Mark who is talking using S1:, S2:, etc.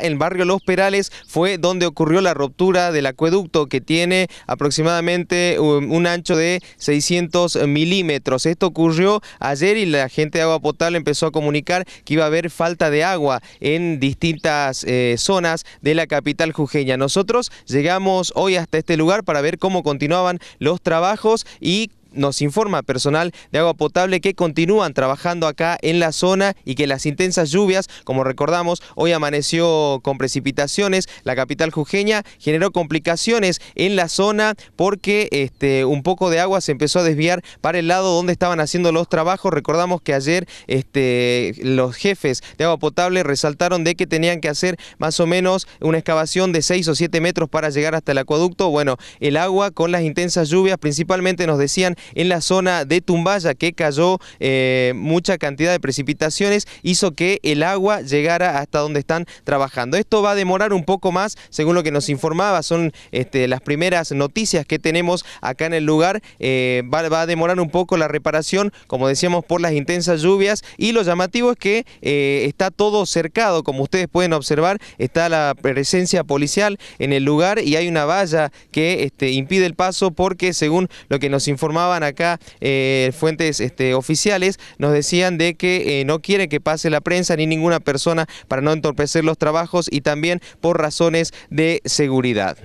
S1: El barrio Los Perales fue donde ocurrió la ruptura del acueducto que tiene aproximadamente um, un ancho de 600 milímetros. Esto ocurrió ayer y la gente de Agua Potable empezó a comunicar que iba a haber falta de agua en distintas eh, zonas de la capital jujeña. Nosotros llegamos hoy hasta este lugar para ver cómo continuaban los trabajos y nos informa personal de agua potable que continúan trabajando acá en la zona y que las intensas lluvias, como recordamos, hoy amaneció con precipitaciones, la capital jujeña generó complicaciones en la zona porque este, un poco de agua se empezó a desviar para el lado donde estaban haciendo los trabajos. Recordamos que ayer este, los jefes de agua potable resaltaron de que tenían que hacer más o menos una excavación de 6 o 7 metros para llegar hasta el acueducto. Bueno, el agua con las intensas lluvias principalmente nos decían en la zona de Tumbaya, que cayó eh, mucha cantidad de precipitaciones, hizo que el agua llegara hasta donde están trabajando. Esto va a demorar un poco más, según lo que nos informaba, son este, las primeras noticias que tenemos acá en el lugar, eh, va, a demorar un poco la reparación, como decíamos, por las intensas lluvias, y lo llamativo es que eh, está todo cercado, como ustedes pueden observar, está la presencia policial en el lugar y hay una valla que este, impide el paso porque, según lo que nos informaba, acá eh, fuentes este, oficiales, nos decían de que eh, no quiere que pase la prensa ni ninguna persona para no entorpecer los trabajos y también por razones de seguridad.